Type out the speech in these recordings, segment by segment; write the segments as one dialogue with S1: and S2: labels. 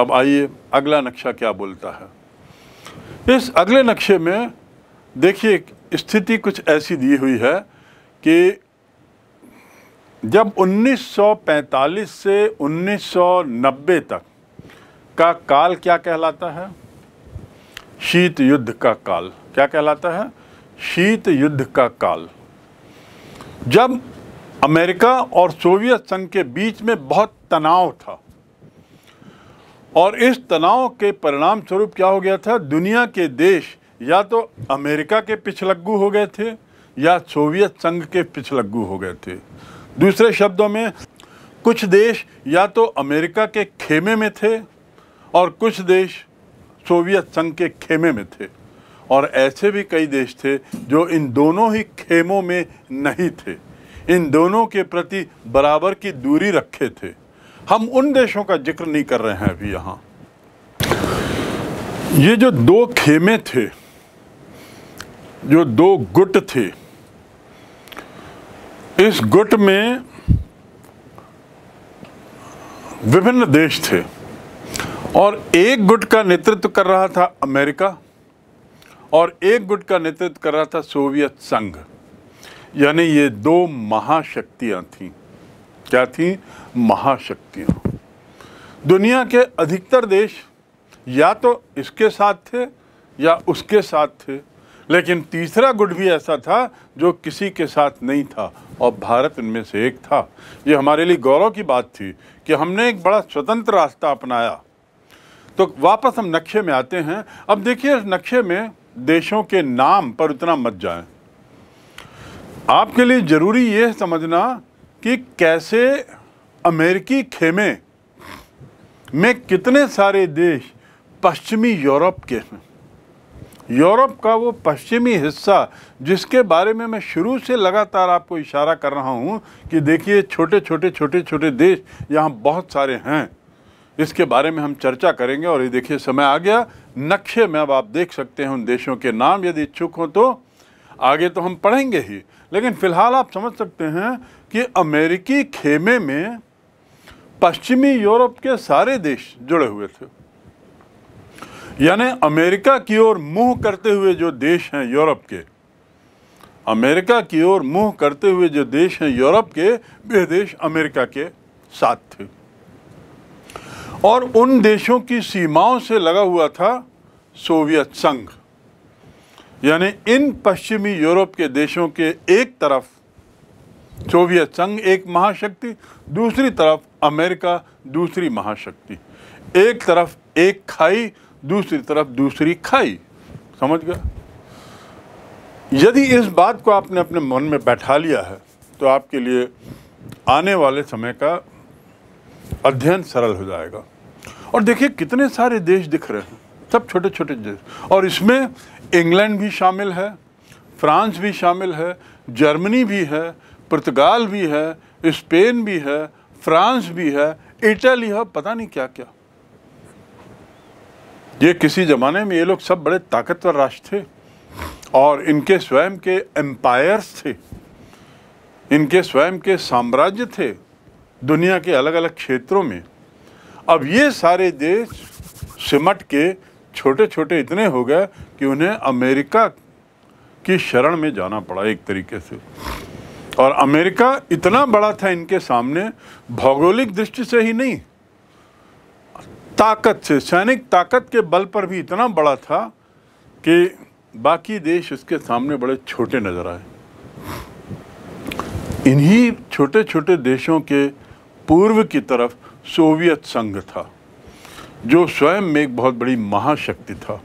S1: अब आइए अगला नक्शा क्या बोलता है इस अगले नक्शे में देखिए स्थिति कुछ ऐसी दी हुई है कि जब 1945 से 1990 तक का काल क्या कहलाता है शीत युद्ध का काल क्या कहलाता है शीत युद्ध का काल जब अमेरिका और सोवियत संघ के बीच में बहुत तनाव था और इस तनाव के परिणाम स्वरूप क्या हो गया था दुनिया के देश या तो अमेरिका के पिछलग्गू हो गए थे या सोवियत संघ के पिछलग्गू हो गए थे दूसरे शब्दों में कुछ देश या तो अमेरिका के खेमे में थे और कुछ देश सोवियत संघ के खेमे में थे और ऐसे भी कई देश थे जो इन दोनों ही खेमों में नहीं थे इन दोनों के प्रति बराबर की दूरी रखे थे हम उन देशों का जिक्र नहीं कर रहे हैं अभी यहाँ ये जो दो खेमे थे जो दो गुट थे इस गुट में विभिन्न देश थे और एक गुट का नेतृत्व कर रहा था अमेरिका और एक गुट का नेतृत्व कर रहा था सोवियत संघ यानी ये दो महाशक्तियाँ थीं क्या थी महाशक्तियाँ दुनिया के अधिकतर देश या तो इसके साथ थे या उसके साथ थे लेकिन तीसरा गुट भी ऐसा था जो किसी के साथ नहीं था और भारत इनमें से एक था ये हमारे लिए गौरव की बात थी कि हमने एक बड़ा स्वतंत्र रास्ता अपनाया तो वापस हम नक्शे में आते हैं अब देखिए इस नक्शे में देशों के नाम पर उतना मत जाएं। आपके लिए ज़रूरी यह समझना कि कैसे अमेरिकी खेमे में कितने सारे देश पश्चिमी यूरोप के हैं यूरोप का वो पश्चिमी हिस्सा जिसके बारे में मैं शुरू से लगातार आपको इशारा कर रहा हूँ कि देखिए छोटे छोटे छोटे छोटे देश यहाँ बहुत सारे हैं इसके बारे में हम चर्चा करेंगे और ये देखिए समय आ गया नक्शे में अब आप देख सकते हैं उन देशों के नाम यदि इच्छुक हों तो आगे तो हम पढ़ेंगे ही लेकिन फ़िलहाल आप समझ सकते हैं कि अमेरिकी खेमे में पश्चिमी यूरोप के सारे देश जुड़े हुए थे यानी अमेरिका की ओर मुंह करते हुए जो देश हैं यूरोप के अमेरिका की ओर मुंह करते हुए जो देश हैं यूरोप के वे देश अमेरिका के साथ थे और उन देशों की सीमाओं से लगा हुआ था सोवियत संघ यानी इन पश्चिमी यूरोप के देशों के एक तरफ सोवियत संघ एक महाशक्ति दूसरी तरफ अमेरिका दूसरी महाशक्ति एक तरफ एक खाई दूसरी तरफ दूसरी खाई समझ गया यदि इस बात को आपने अपने मन में बैठा लिया है तो आपके लिए आने वाले समय का अध्ययन सरल हो जाएगा और देखिए कितने सारे देश दिख रहे हैं सब छोटे छोटे देश और इसमें इंग्लैंड भी शामिल है फ्रांस भी शामिल है जर्मनी भी है पुर्तगाल भी है स्पेन भी है फ्रांस भी है इटली है पता नहीं क्या क्या ये किसी ज़माने में ये लोग सब बड़े ताकतवर राष्ट्र थे और इनके स्वयं के एम्पायर्स थे इनके स्वयं के साम्राज्य थे दुनिया के अलग अलग क्षेत्रों में अब ये सारे देश सिमट के छोटे छोटे इतने हो गए कि उन्हें अमेरिका की शरण में जाना पड़ा एक तरीके से और अमेरिका इतना बड़ा था इनके सामने भौगोलिक दृष्टि से ही नहीं ताकत से सैनिक ताकत के बल पर भी इतना बड़ा था कि बाकी देश उसके सामने बड़े छोटे नज़र आए इन्हीं छोटे छोटे देशों के पूर्व की तरफ सोवियत संघ था जो स्वयं में एक बहुत बड़ी महाशक्ति था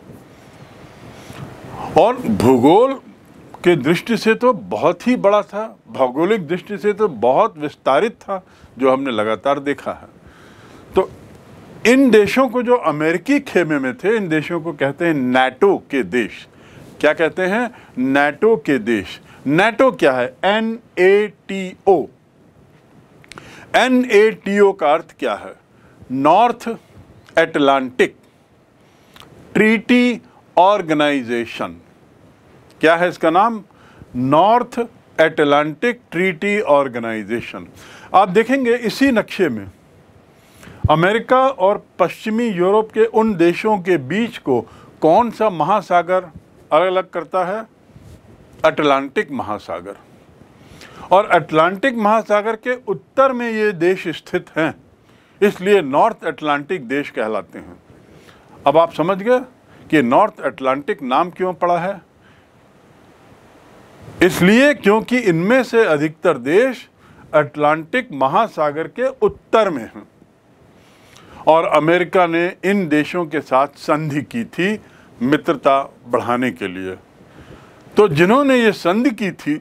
S1: और भूगोल के दृष्टि से तो बहुत ही बड़ा था भौगोलिक दृष्टि से तो बहुत विस्तारित था जो हमने लगातार देखा है तो इन देशों को जो अमेरिकी खेमे में थे इन देशों को कहते हैं नेटो के देश क्या कहते हैं नेटो के देश नेटो क्या है N A T O N A T O का अर्थ क्या है नॉर्थ एटलांटिक ट्रीटी ऑर्गेनाइजेशन क्या है इसका नाम नॉर्थ एटलांटिक ट्रीटी ऑर्गेनाइजेशन आप देखेंगे इसी नक्शे में अमेरिका और पश्चिमी यूरोप के उन देशों के बीच को कौन सा महासागर अलग अलग करता है अटलांटिक महासागर और अटलांटिक महासागर के उत्तर में ये देश स्थित हैं इसलिए नॉर्थ अटलांटिक देश कहलाते हैं अब आप समझ गए कि नॉर्थ अटलांटिक नाम क्यों पड़ा है इसलिए क्योंकि इनमें से अधिकतर देश अटलांटिक महासागर के उत्तर में हैं और अमेरिका ने इन देशों के साथ संधि की थी मित्रता बढ़ाने के लिए तो जिन्होंने ये संधि की थी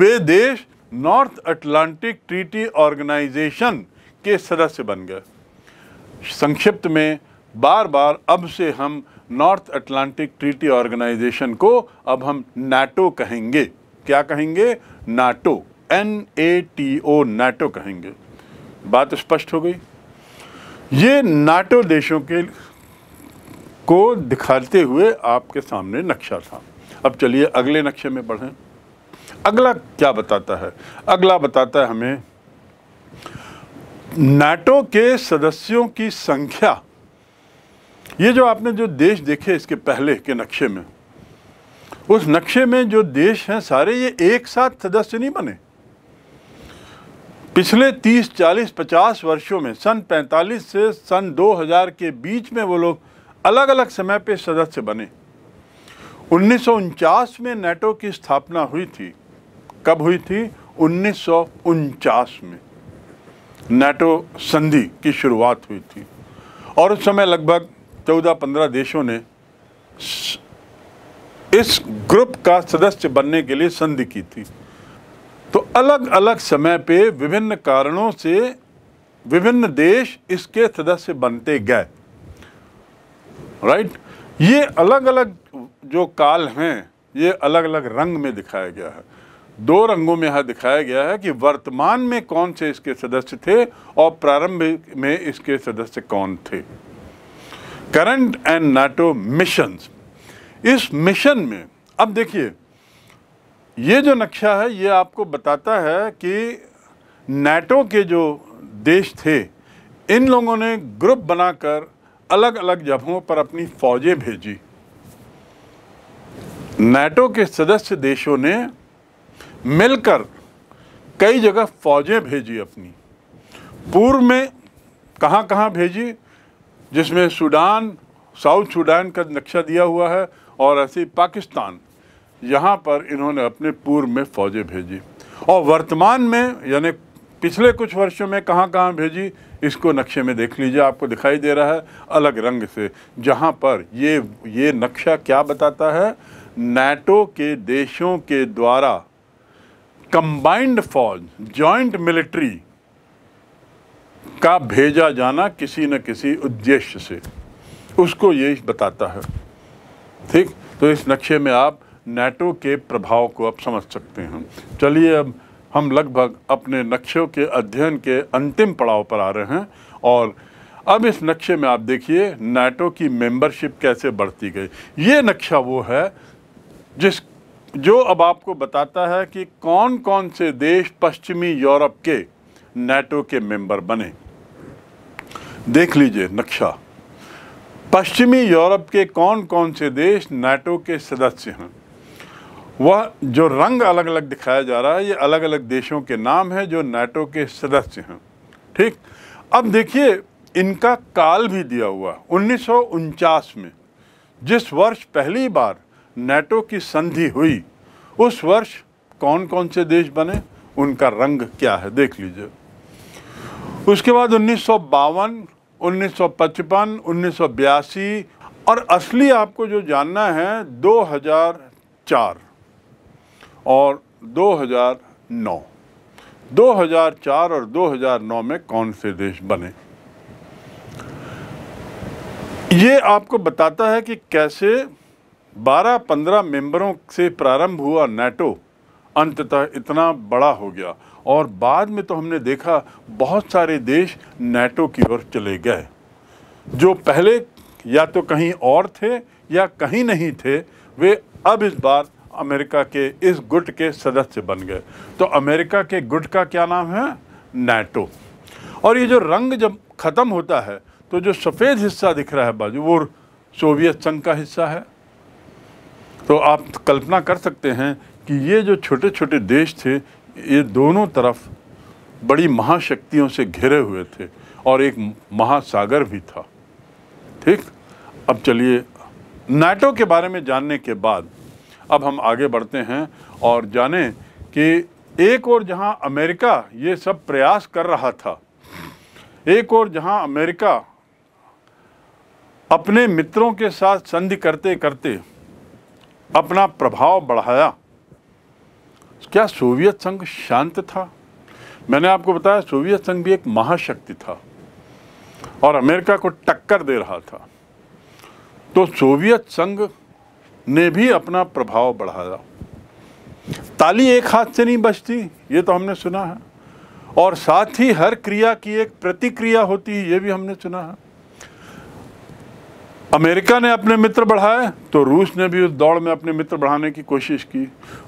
S1: वे देश नॉर्थ अटलांटिक ट्रीटी ऑर्गेनाइजेशन के सदस्य बन गए संक्षिप्त में बार बार अब से हम नॉर्थ अटलांटिक ट्रीटी ऑर्गेनाइजेशन को अब हम नाटो कहेंगे क्या कहेंगे NATO N A T O NATO कहेंगे बात स्पष्ट हो गई ये नाटो देशों के को दिखाते हुए आपके सामने नक्शा था अब चलिए अगले नक्शे में बढ़ें अगला क्या बताता है अगला बताता है हमें नाटो के सदस्यों की संख्या ये जो आपने जो देश देखे इसके पहले के नक्शे में उस नक्शे में जो देश हैं सारे ये एक साथ सदस्य नहीं बने पिछले 30, 40, 50 वर्षों में सन 45 से सन 2000 के बीच में वो लोग अलग अलग समय पे सदस्य बने उन्नीस में नेटो की स्थापना हुई थी कब हुई थी उन्नीस में नाटो संधि की शुरुआत हुई थी और उस समय लगभग 14-15 देशों ने इस ग्रुप का सदस्य बनने के लिए संधि की थी तो अलग अलग समय पे विभिन्न कारणों से विभिन्न देश इसके सदस्य बनते गए राइट ये अलग अलग जो काल हैं ये अलग अलग रंग में दिखाया गया है दो रंगों में यहाँ दिखाया गया है कि वर्तमान में कौन से इसके सदस्य थे और प्रारंभ में इसके सदस्य कौन थे करंट एंड नाटो मिशन इस मिशन में अब देखिए ये जो नक्शा है ये आपको बताता है कि नाटो के जो देश थे इन लोगों ने ग्रुप बनाकर अलग अलग जगहों पर अपनी फौजें भेजी नाटो के सदस्य देशों ने मिलकर कई जगह फौजें भेजी अपनी पूर्व में कहाँ कहाँ भेजी जिसमें सूडान साउथ सूडान का नक्शा दिया हुआ है और ऐसे पाकिस्तान यहाँ पर इन्होंने अपने पूर्व में फ़ौजें भेजी और वर्तमान में यानी पिछले कुछ वर्षों में कहाँ कहाँ भेजी इसको नक्शे में देख लीजिए आपको दिखाई दे रहा है अलग रंग से जहाँ पर ये ये नक्शा क्या बताता है नेटो के देशों के द्वारा कंबाइंड फौज जॉइंट मिलिट्री का भेजा जाना किसी न किसी उद्देश्य से उसको ये बताता है ठीक तो इस नक्शे में आप नेटो के प्रभाव को आप समझ सकते हैं चलिए अब हम लगभग अपने नक्शों के अध्ययन के अंतिम पड़ाव पर आ रहे हैं और अब इस नक्शे में आप देखिए नेटो की मेंबरशिप कैसे बढ़ती गई ये नक्शा वो है जिस जो अब आपको बताता है कि कौन कौन से देश पश्चिमी यूरोप के नेटो के मेंबर बने देख लीजिए नक्शा पश्चिमी यूरोप के कौन कौन से देश नेटो के सदस्य हैं वह जो रंग अलग अलग दिखाया जा रहा है ये अलग अलग देशों के नाम हैं जो नेटो के सदस्य हैं ठीक अब देखिए इनका काल भी दिया हुआ उन्नीस में जिस वर्ष पहली बार नेटो की संधि हुई उस वर्ष कौन कौन से देश बने उनका रंग क्या है देख लीजिए उसके बाद उन्नीस सौ बावन उन्नीस सौ पचपन उन्नीस सौ बयासी और असली आपको जो जानना है 2004 और 2009 2004 और 2009 में कौन से देश बने ये आपको बताता है कि कैसे 12-15 मेंबरों से प्रारंभ हुआ नेटो अंततः इतना बड़ा हो गया और बाद में तो हमने देखा बहुत सारे देश नेटो की ओर चले गए जो पहले या तो कहीं और थे या कहीं नहीं थे वे अब इस बार अमेरिका के इस गुट के सदस्य बन गए तो अमेरिका के गुट का क्या नाम है नेटो और ये जो रंग जब ख़त्म होता है तो जो सफ़ेद हिस्सा दिख रहा है बाजू वो सोवियत संघ का हिस्सा है तो आप कल्पना कर सकते हैं कि ये जो छोटे छोटे देश थे ये दोनों तरफ बड़ी महाशक्तियों से घिरे हुए थे और एक महासागर भी था ठीक अब चलिए नाटो के बारे में जानने के बाद अब हम आगे बढ़ते हैं और जाने कि एक और जहां अमेरिका ये सब प्रयास कर रहा था एक और जहां अमेरिका अपने मित्रों के साथ संधि करते करते अपना प्रभाव बढ़ाया क्या सोवियत संघ शांत था मैंने आपको बताया सोवियत संघ भी एक महाशक्ति था और अमेरिका को टक्कर दे रहा था तो सोवियत संघ ने भी अपना प्रभाव बढ़ाया ताली एक हाथ से नहीं बजती ये तो हमने सुना है और साथ ही हर क्रिया की एक प्रतिक्रिया होती है ये भी हमने सुना है अमेरिका ने अपने मित्र बढ़ाए तो रूस ने भी उस दौड़ में अपने मित्र बढ़ाने की कोशिश की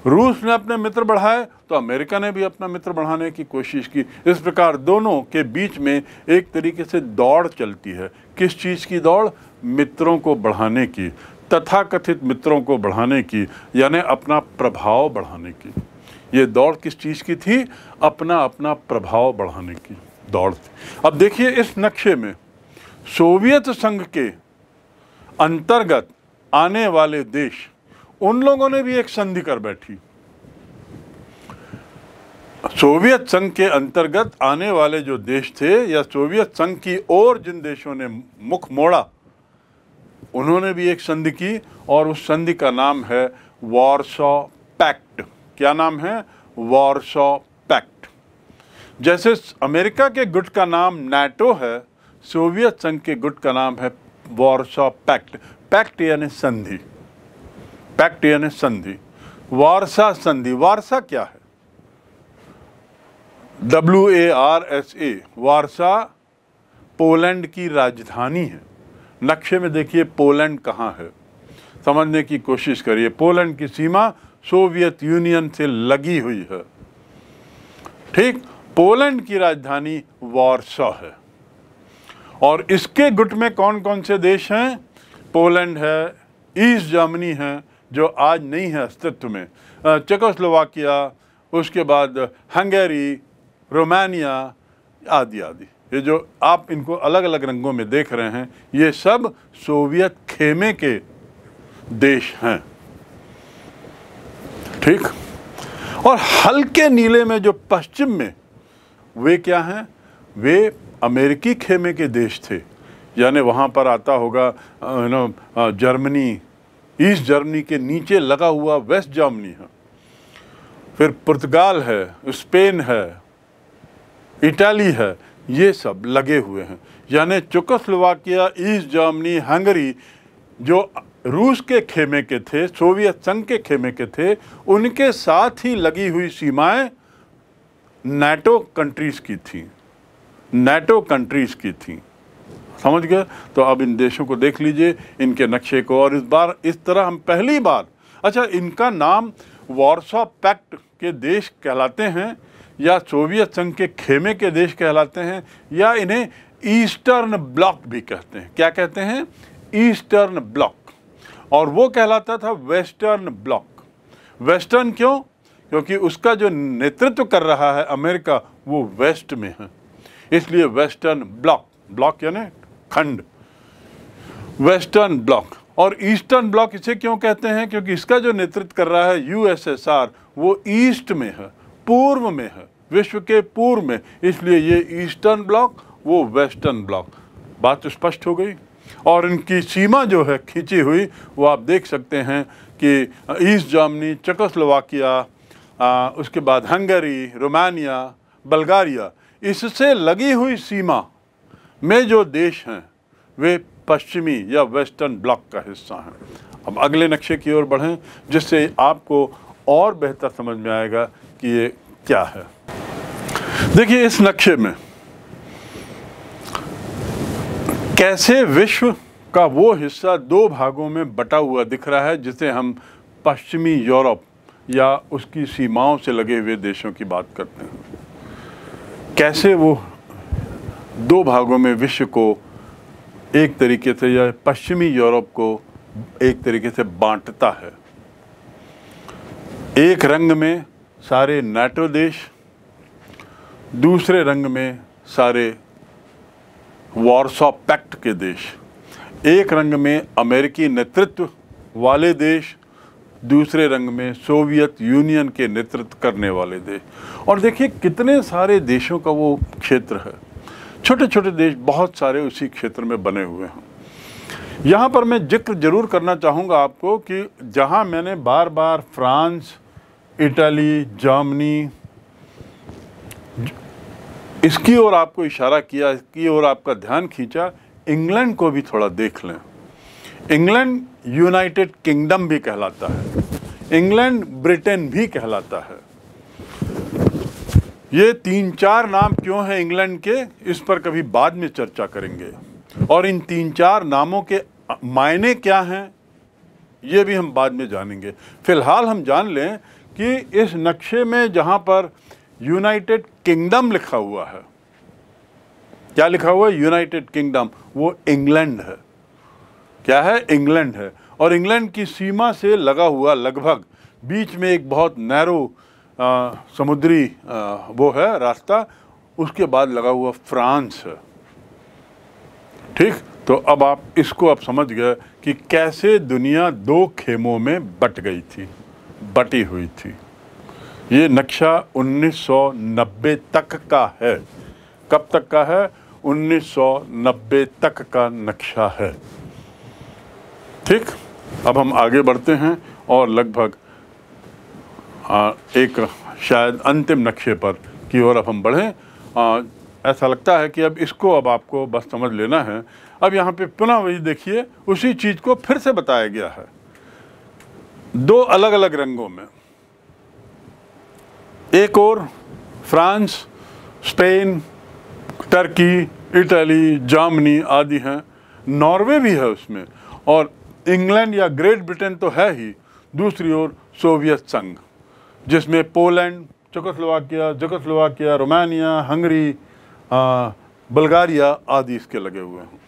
S1: रूस ने अपने मित्र बढ़ाए तो अमेरिका ने भी अपना मित्र बढ़ाने की कोशिश की इस प्रकार दोनों के बीच में एक तरीके से दौड़ चलती है किस चीज़ की दौड़ मित्रों को बढ़ाने की तथाकथित मित्रों को बढ़ाने की यानी अपना प्रभाव बढ़ाने की ये दौड़ किस चीज़ की थी अपना अपना प्रभाव बढ़ाने की दौड़ थी अब देखिए इस नक्शे में सोवियत संघ के अंतर्गत आने वाले देश उन लोगों ने भी एक संधि कर बैठी सोवियत संघ के अंतर्गत आने वाले जो देश थे या सोवियत संघ की ओर जिन देशों ने मुख मोड़ा उन्होंने भी एक संधि की और उस संधि का नाम है वॉरसॉ पैक्ट क्या नाम है वॉरसॉ पैक्ट जैसे अमेरिका के गुट का नाम नेटो है सोवियत संघ के गुट का नाम है वॉरसॉ पैक्ट पैक्ट यानी संधि पैक्ट यानी संधि वारसा संधि वारसा क्या है W A R S A Warsaw Poland की राजधानी है नक्शे में देखिए पोलैंड कहाँ है समझने की कोशिश करिए पोलैंड की सीमा सोवियत यूनियन से लगी हुई है ठीक पोलैंड की राजधानी वारसा है और इसके गुट में कौन कौन से देश हैं पोलैंड है ईस्ट जर्मनी है जो आज नहीं है अस्तित्व में चकोस्लोवाकिया उसके बाद हंगेरी रोमानिया आदि आदि ये जो आप इनको अलग अलग रंगों में देख रहे हैं ये सब सोवियत खेमे के देश हैं ठीक और हल्के नीले में जो पश्चिम में वे क्या हैं वे अमेरिकी खेमे के देश थे यानी वहाँ पर आता होगा नो जर्मनी ईस्ट जर्मनी के नीचे लगा हुआ वेस्ट जर्मनी है फिर पुर्तगाल है स्पेन है इटाली है ये सब लगे हुए हैं यानी चुकस्लोवाकिया ईस्ट जर्मनी हंगरी जो रूस के खेमे के थे सोवियत संघ के खेमे के थे उनके साथ ही लगी हुई सीमाएं नाटो कंट्रीज़ की थीं नेटो कंट्रीज़ की थी समझ गए तो अब इन देशों को देख लीजिए इनके नक्शे को और इस बार इस तरह हम पहली बार अच्छा इनका नाम वार्सा पैक्ट के देश कहलाते हैं या सोवियत संघ के खेमे के देश कहलाते हैं या इन्हें ईस्टर्न ब्लॉक भी कहते हैं क्या कहते हैं ईस्टर्न ब्लॉक और वो कहलाता था वेस्टर्न ब्लॉक वेस्टर्न क्यों क्योंकि उसका जो नेतृत्व कर रहा है अमेरिका वो वेस्ट में है इसलिए वेस्टर्न ब्लॉक ब्लॉक यानी खंड वेस्टर्न ब्लॉक और ईस्टर्न ब्लॉक इसे क्यों कहते हैं क्योंकि इसका जो नेतृत्व कर रहा है यूएसएसआर वो ईस्ट में है पूर्व में है विश्व के पूर्व में इसलिए ये ईस्टर्न ब्लॉक वो वेस्टर्न ब्लॉक बात तो स्पष्ट हो गई और इनकी सीमा जो है खींची हुई वो आप देख सकते हैं कि ईस्ट जर्मनी चकोस्लोवाकिया उसके बाद हंगरी रोमानिया बल्गारिया इससे लगी हुई सीमा में जो देश हैं वे पश्चिमी या वेस्टर्न ब्लॉक का हिस्सा हैं अब अगले नक्शे की ओर बढ़ें जिससे आपको और बेहतर समझ में आएगा कि ये क्या है देखिए इस नक्शे में कैसे विश्व का वो हिस्सा दो भागों में बटा हुआ दिख रहा है जिसे हम पश्चिमी यूरोप या उसकी सीमाओं से लगे हुए देशों की बात करते हैं कैसे वो दो भागों में विश्व को एक तरीके से या पश्चिमी यूरोप को एक तरीके से बांटता है एक रंग में सारे नाटो देश दूसरे रंग में सारे वॉरसॉ पैक्ट के देश एक रंग में अमेरिकी नेतृत्व वाले देश दूसरे रंग में सोवियत यूनियन के नेतृत्व करने वाले देश और देखिए कितने सारे देशों का वो क्षेत्र है छोटे छोटे देश बहुत सारे उसी क्षेत्र में बने हुए हैं यहाँ पर मैं जिक्र जरूर करना चाहूँगा आपको कि जहाँ मैंने बार बार फ्रांस इटली जर्मनी इसकी ओर आपको इशारा किया इसकी ओर आपका ध्यान खींचा इंग्लैंड को भी थोड़ा देख लें इंग्लैंड यूनाइटेड किंगडम भी कहलाता है इंग्लैंड ब्रिटेन भी कहलाता है ये तीन चार नाम क्यों हैं इंग्लैंड के इस पर कभी बाद में चर्चा करेंगे और इन तीन चार नामों के मायने क्या हैं ये भी हम बाद में जानेंगे फ़िलहाल हम जान लें कि इस नक्शे में जहाँ पर यूनाइटेड किंगडम लिखा हुआ है क्या लिखा हुआ है यूनाइटेड किंगडम वो इंग्लैंड है क्या है इंग्लैंड है और इंग्लैंड की सीमा से लगा हुआ लगभग बीच में एक बहुत नैरो समुद्री आ, वो है रास्ता उसके बाद लगा हुआ फ्रांस है ठीक तो अब आप इसको आप समझ गए कि कैसे दुनिया दो खेमों में बट गई थी बटी हुई थी ये नक्शा 1990 तक का है कब तक का है 1990 तक का नक्शा है ठीक अब हम आगे बढ़ते हैं और लगभग एक शायद अंतिम नक्शे पर की ओर अब हम बढ़ें ऐसा लगता है कि अब इसको अब आपको बस समझ लेना है अब यहाँ पे पुनः वही देखिए उसी चीज़ को फिर से बताया गया है दो अलग अलग रंगों में एक और France Spain Turkey Italy Germany आदि हैं नॉर्वे भी है उसमें और इंग्लैंड या ग्रेट ब्रिटेन तो है ही दूसरी ओर सोवियत संघ जिसमें Poland Czechoslovakia Czechoslovakia Romania Hungary Bulgaria आदि इसके लगे हुए हैं